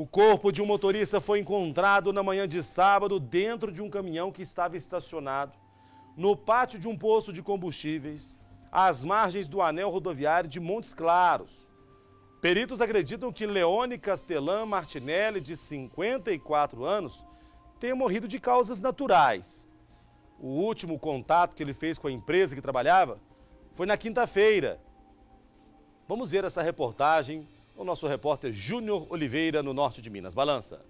O corpo de um motorista foi encontrado na manhã de sábado dentro de um caminhão que estava estacionado no pátio de um posto de combustíveis, às margens do anel rodoviário de Montes Claros. Peritos acreditam que Leone Castelã Martinelli, de 54 anos, tenha morrido de causas naturais. O último contato que ele fez com a empresa que trabalhava foi na quinta-feira. Vamos ver essa reportagem o nosso repórter Júnior Oliveira, no norte de Minas. Balança.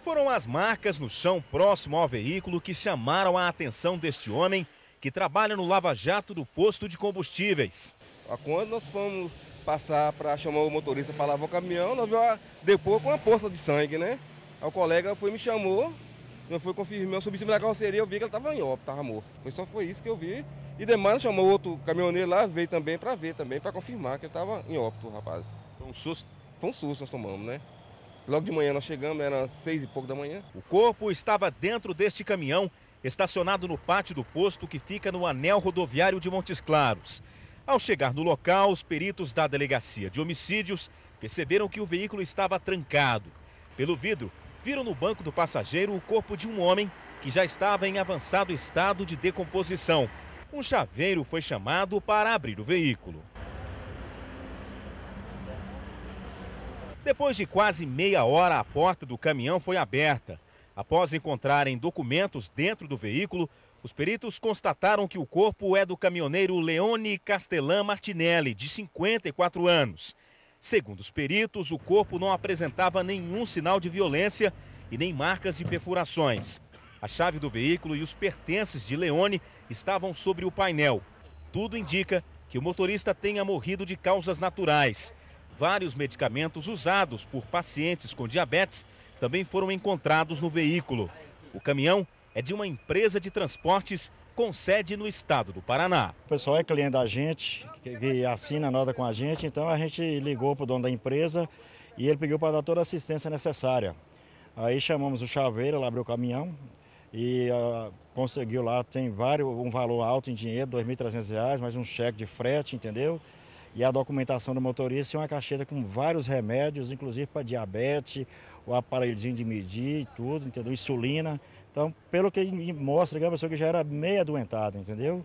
Foram as marcas no chão próximo ao veículo que chamaram a atenção deste homem que trabalha no lava-jato do posto de combustíveis. Quando nós fomos passar para chamar o motorista para lavar o caminhão, nós vimos depois com uma poça de sangue, né? Aí o colega foi me chamou, foi fui confirmar, eu subi em cima da carroceria, eu vi que ele estava em óbito, estava morto. Foi só foi isso que eu vi. E demais chamou outro caminhoneiro lá, veio também para ver também, para confirmar que ele estava em óbito, rapaz. Foi um susto? Foi um susto nós tomamos, né? Logo de manhã nós chegamos, era seis e pouco da manhã. O corpo estava dentro deste caminhão, estacionado no pátio do posto que fica no anel rodoviário de Montes Claros. Ao chegar no local, os peritos da delegacia de homicídios perceberam que o veículo estava trancado. Pelo vidro, viram no banco do passageiro o corpo de um homem que já estava em avançado estado de decomposição. Um chaveiro foi chamado para abrir o veículo. Depois de quase meia hora, a porta do caminhão foi aberta. Após encontrarem documentos dentro do veículo, os peritos constataram que o corpo é do caminhoneiro Leone Castellan Martinelli, de 54 anos. Segundo os peritos, o corpo não apresentava nenhum sinal de violência e nem marcas de perfurações. A chave do veículo e os pertences de Leone estavam sobre o painel. Tudo indica que o motorista tenha morrido de causas naturais. Vários medicamentos usados por pacientes com diabetes também foram encontrados no veículo. O caminhão é de uma empresa de transportes com sede no estado do Paraná. O pessoal é cliente da gente, que assina a nota com a gente, então a gente ligou para o dono da empresa e ele pediu para dar toda a assistência necessária. Aí chamamos o chaveiro, ele abriu o caminhão e uh, conseguiu lá, tem vários, um valor alto em dinheiro, R$ 2.300, mais um cheque de frete, entendeu? e a documentação do motorista e é uma caixeta com vários remédios, inclusive para diabetes, o aparelhozinho de medir e tudo, entendeu? Insulina. Então, pelo que mostra, é uma pessoa que já era meio adoentada, entendeu?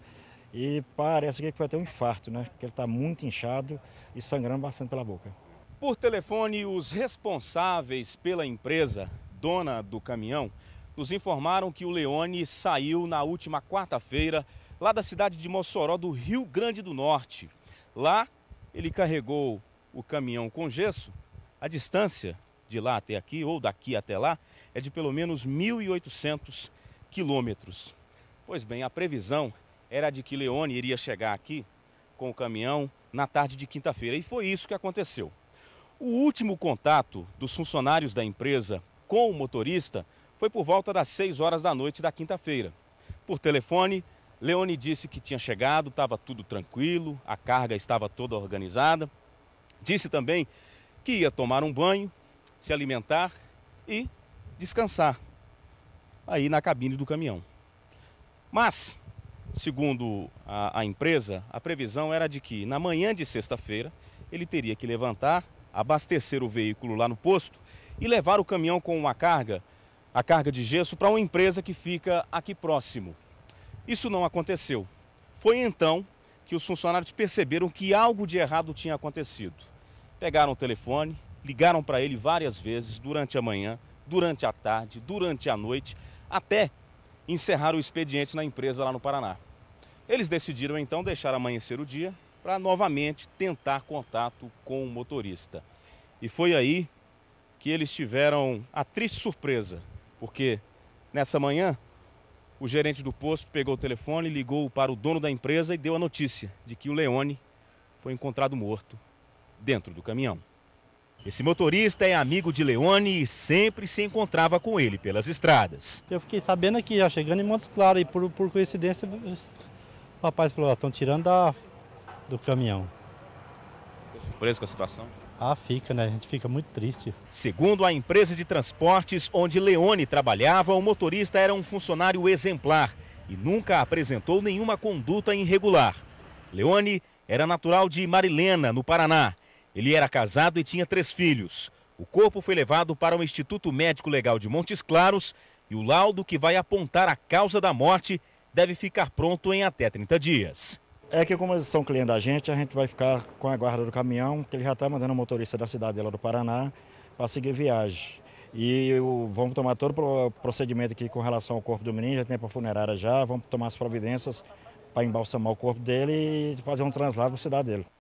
E parece que foi até um infarto, né? Porque ele está muito inchado e sangrando bastante pela boca. Por telefone, os responsáveis pela empresa, dona do caminhão, nos informaram que o Leone saiu na última quarta-feira lá da cidade de Mossoró, do Rio Grande do Norte. Lá, ele carregou o caminhão com gesso, a distância de lá até aqui, ou daqui até lá, é de pelo menos 1.800 quilômetros. Pois bem, a previsão era de que Leone iria chegar aqui com o caminhão na tarde de quinta-feira, e foi isso que aconteceu. O último contato dos funcionários da empresa com o motorista foi por volta das 6 horas da noite da quinta-feira. Por telefone, Leone disse que tinha chegado, estava tudo tranquilo, a carga estava toda organizada. Disse também que ia tomar um banho, se alimentar e descansar aí na cabine do caminhão. Mas, segundo a, a empresa, a previsão era de que na manhã de sexta-feira ele teria que levantar, abastecer o veículo lá no posto e levar o caminhão com uma carga, a carga de gesso, para uma empresa que fica aqui próximo. Isso não aconteceu. Foi então que os funcionários perceberam que algo de errado tinha acontecido. Pegaram o telefone, ligaram para ele várias vezes durante a manhã, durante a tarde, durante a noite, até encerrar o expediente na empresa lá no Paraná. Eles decidiram então deixar amanhecer o dia para novamente tentar contato com o motorista. E foi aí que eles tiveram a triste surpresa, porque nessa manhã o gerente do posto pegou o telefone, ligou para o dono da empresa e deu a notícia de que o Leone foi encontrado morto dentro do caminhão. Esse motorista é amigo de Leone e sempre se encontrava com ele pelas estradas. Eu fiquei sabendo aqui, já chegando em Montes Claros, e por, por coincidência o rapaz falou, estão tirando da, do caminhão. Ficou surpreso com a situação? Ah, fica, né? A gente fica muito triste. Segundo a empresa de transportes onde Leone trabalhava, o motorista era um funcionário exemplar e nunca apresentou nenhuma conduta irregular. Leone era natural de Marilena, no Paraná. Ele era casado e tinha três filhos. O corpo foi levado para o Instituto Médico Legal de Montes Claros e o laudo que vai apontar a causa da morte deve ficar pronto em até 30 dias. É que como eles são clientes da gente, a gente vai ficar com a guarda do caminhão, que ele já está mandando o motorista da cidade lá do Paraná para seguir viagem. E eu, vamos tomar todo o procedimento aqui com relação ao corpo do menino, já tem para funerária já, vamos tomar as providências para embalsamar o corpo dele e fazer um traslado para a cidade dele.